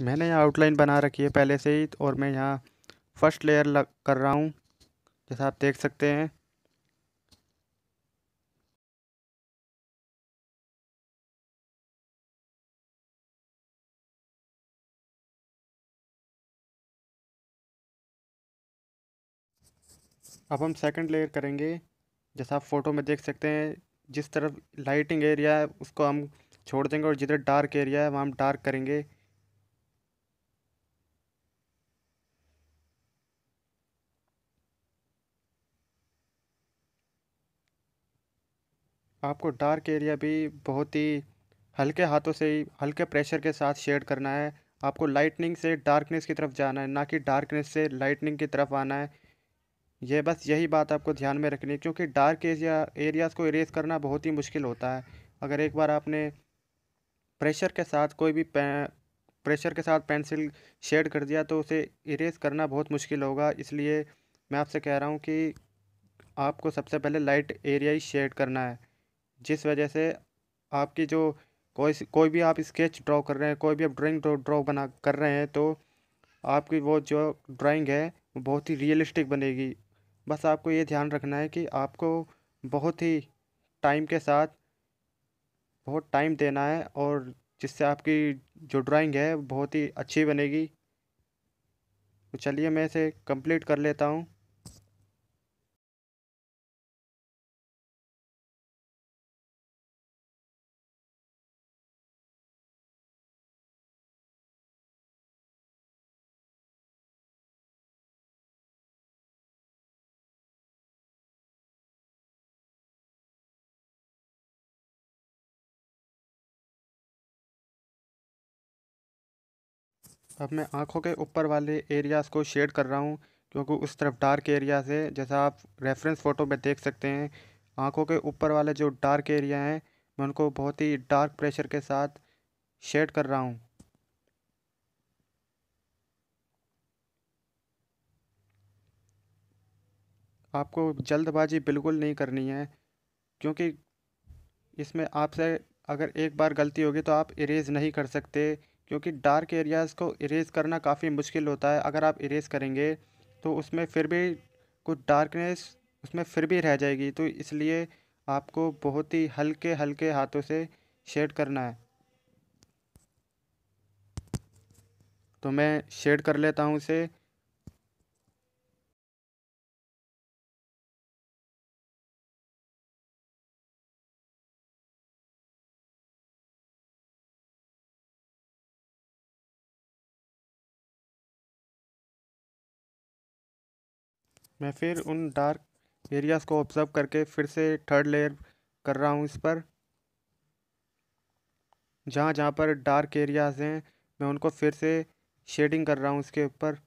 मैंने यहाँ आउटलाइन बना रखी है पहले से ही और मैं यहाँ फर्स्ट लेयर लग कर रहा हूँ जैसा आप देख सकते हैं अब हम सेकंड लेयर करेंगे जैसा आप फ़ोटो में देख सकते हैं जिस तरफ लाइटिंग एरिया है उसको हम छोड़ देंगे और जिधर डार्क एरिया है वहाँ हम डार्क करेंगे आपको डार्क एरिया भी बहुत ही हल्के हाथों से ही हल्के प्रेशर के साथ शेड करना है आपको लाइटनिंग से डार्कनेस की तरफ जाना है ना कि डार्कनेस से लाइटनिंग की तरफ आना है यह बस यही बात आपको ध्यान में रखनी है क्योंकि डार्क एरिया एरियाज़ को इरेज करना बहुत ही मुश्किल होता है अगर एक बार आपने प्रेशर के साथ कोई भी प्रेशर के साथ पेंसिल शेड कर दिया तो उसे इरेज करना बहुत मुश्किल होगा इसलिए मैं आपसे कह रहा हूँ कि आपको सबसे पहले लाइट एरिया ही शेड करना है जिस वजह से आपकी जो कोई कोई भी आप स्केच ड्रॉ कर रहे हैं कोई भी आप ड्राइंग ड्रॉ बना कर रहे हैं तो आपकी वो जो ड्राइंग है वो बहुत ही रियलिस्टिक बनेगी बस आपको ये ध्यान रखना है कि आपको बहुत ही टाइम के साथ बहुत टाइम देना है और जिससे आपकी जो ड्राइंग है बहुत ही अच्छी बनेगी तो चलिए मैं इसे कंप्लीट कर लेता हूँ अब मैं आँखों के ऊपर वाले एरियाज़ को शेड कर रहा हूँ क्योंकि उस तरफ डार्क एरियाज़ है जैसा आप रेफरेंस फ़ोटो में देख सकते हैं आँखों के ऊपर वाले जो डार्क एरिया हैं मैं उनको बहुत ही डार्क प्रेशर के साथ शेड कर रहा हूँ आपको जल्दबाजी बिल्कुल नहीं करनी है क्योंकि इसमें आपसे अगर एक बार गलती होगी तो आप इरेज़ नहीं कर सकते क्योंकि डार्क एरियाज़ को इरेज़ करना काफ़ी मुश्किल होता है अगर आप इरेज़ करेंगे तो उसमें फिर भी कुछ डार्कनेस उसमें फिर भी रह जाएगी तो इसलिए आपको बहुत ही हल्के हल्के हाथों से शेड करना है तो मैं शेड कर लेता हूँ उसे मैं फिर उन डार्क एरियाज़ को ऑब्ज़र्व करके फिर से थर्ड लेयर कर रहा हूँ इस पर जहाँ जहाँ पर डार्क एरियाज़ हैं मैं उनको फिर से शेडिंग कर रहा हूँ इसके ऊपर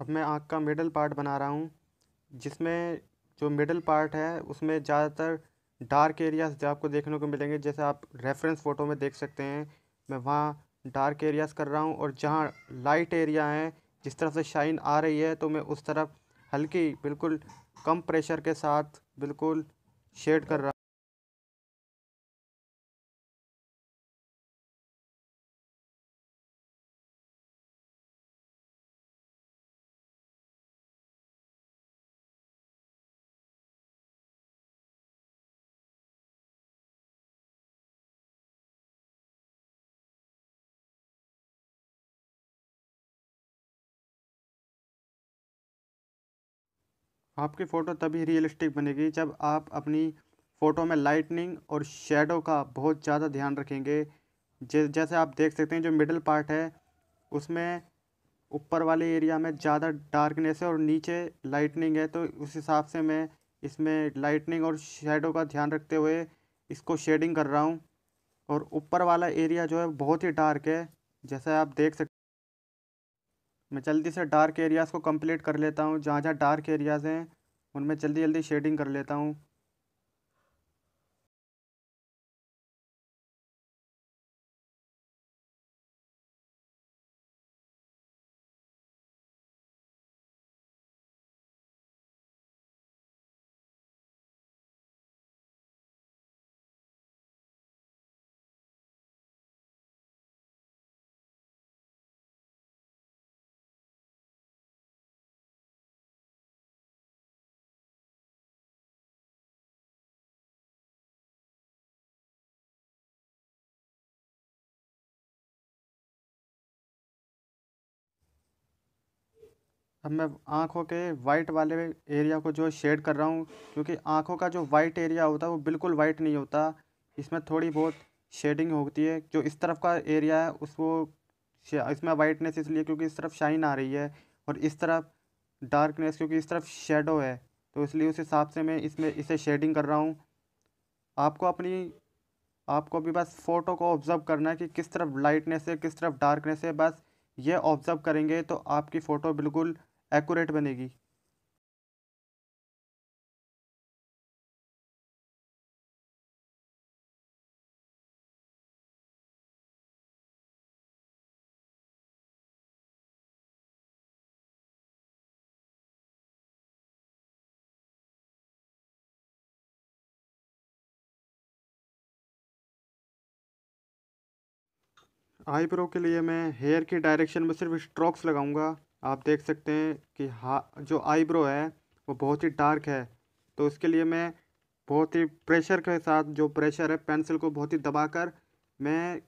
अब मैं आँख का मिडल पार्ट बना रहा हूँ जिसमें जो मिडल पार्ट है उसमें ज़्यादातर डार्क एरियाज़ जो आपको देखने को मिलेंगे जैसे आप रेफरेंस फ़ोटो में देख सकते हैं मैं वहाँ डार्क एरियाज़ कर रहा हूँ और जहाँ लाइट एरिया हैं जिस तरफ से शाइन आ रही है तो मैं उस तरफ हल्की बिल्कुल कम प्रेशर के साथ बिल्कुल शेड कर रहा आपकी फ़ोटो तभी रियलिस्टिक बनेगी जब आप अपनी फ़ोटो में लाइटनिंग और शेडो का बहुत ज़्यादा ध्यान रखेंगे जैसे आप देख सकते हैं जो मिडल पार्ट है उसमें ऊपर वाले एरिया में ज़्यादा डार्कनेस है और नीचे लाइटनिंग है तो उस हिसाब से मैं इसमें लाइटनिंग और शेडो का ध्यान रखते हुए इसको शेडिंग कर रहा हूँ और ऊपर वाला एरिया जो है बहुत ही डार्क है जैसा आप देख सकते मैं जल्दी से डार्क एरियाज़ को कंप्लीट कर लेता हूँ जहाँ जहाँ डार्क एरियाज़ हैं उनमें जल्दी जल्दी शेडिंग कर लेता हूँ अब मैं आँखों के वाइट वाले एरिया को जो शेड कर रहा हूँ क्योंकि आँखों का जो वाइट एरिया होता है वो बिल्कुल वाइट नहीं होता इसमें थोड़ी बहुत शेडिंग होती है जो इस तरफ का एरिया है उसको इसमें वाइटनेस इसलिए क्योंकि इस तरफ शाइन आ रही है और इस तरफ डार्कनेस क्योंकि इस तरफ शेडो है तो इसलिए उस हिसाब से मैं इसमें इसे शेडिंग कर रहा हूँ आपको अपनी आपको भी बस फ़ोटो को ऑब्ज़र्व करना है कि किस तरफ लाइटनेस है किस तरफ डार्कनेस है बस ये ऑब्ज़र्व करेंगे तो आपकी फ़ोटो बिल्कुल एक्यूरेट बनेगी आईब्रो के लिए मैं हेयर की डायरेक्शन में सिर्फ स्ट्रोक्स लगाऊंगा आप देख सकते हैं कि हा जो आईब्रो है वो बहुत ही डार्क है तो उसके लिए मैं बहुत ही प्रेशर के साथ जो प्रेशर है पेंसिल को बहुत ही दबाकर मैं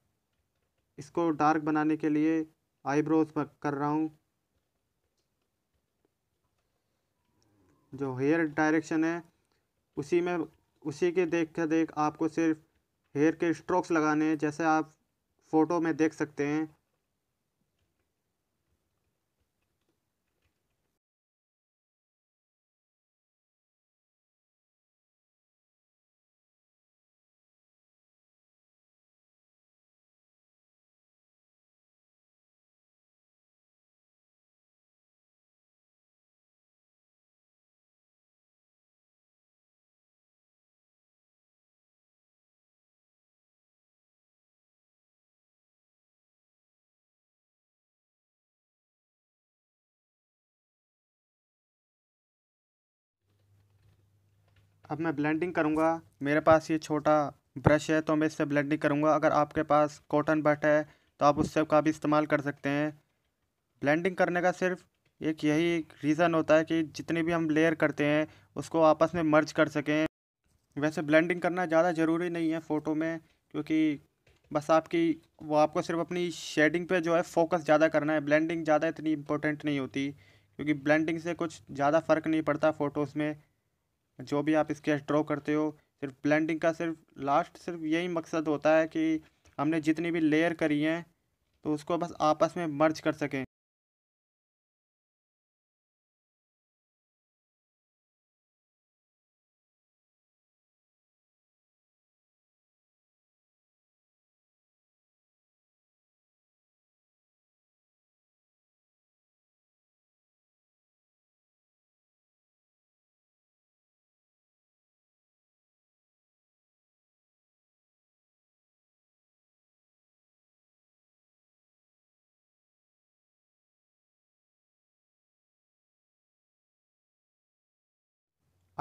इसको डार्क बनाने के लिए आईब्रोज कर रहा हूँ जो हेयर डायरेक्शन है उसी में उसी के देख कर देख आपको सिर्फ हेयर के स्ट्रोक्स लगाने हैं जैसे आप फ़ोटो में देख सकते हैं अब मैं ब्लेंडिंग करूँगा मेरे पास ये छोटा ब्रश है तो मैं इससे ब्लेंडिंग करूँगा अगर आपके पास कॉटन बट है तो आप उससे का भी इस्तेमाल कर सकते हैं ब्लेंडिंग करने का सिर्फ एक यही रीज़न होता है कि जितनी भी हम लेयर करते हैं उसको आपस में मर्ज कर सकें वैसे ब्लेंडिंग करना ज़्यादा ज़रूरी नहीं है फ़ोटो में क्योंकि बस आपकी वो आपको सिर्फ अपनी शेडिंग पे जो है फोकस ज़्यादा करना है ब्लेंडिंग ज़्यादा इतनी इम्पोर्टेंट नहीं होती क्योंकि ब्लेंडिंग से कुछ ज़्यादा फ़र्क नहीं पड़ता फ़ोटोज़ में जो भी आप स्केच ड्रॉ करते हो सिर्फ ब्लेंडिंग का सिर्फ लास्ट सिर्फ यही मकसद होता है कि हमने जितनी भी लेयर करी हैं तो उसको बस आपस में मर्ज कर सकें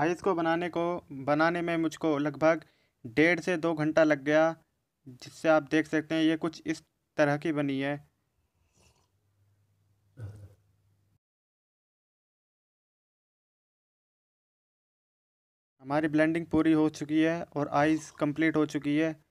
आइस को बनाने को बनाने में मुझको लगभग डेढ़ से दो घंटा लग गया जिससे आप देख सकते हैं ये कुछ इस तरह की बनी है हमारी ब्लेंडिंग पूरी हो चुकी है और आइस कंप्लीट हो चुकी है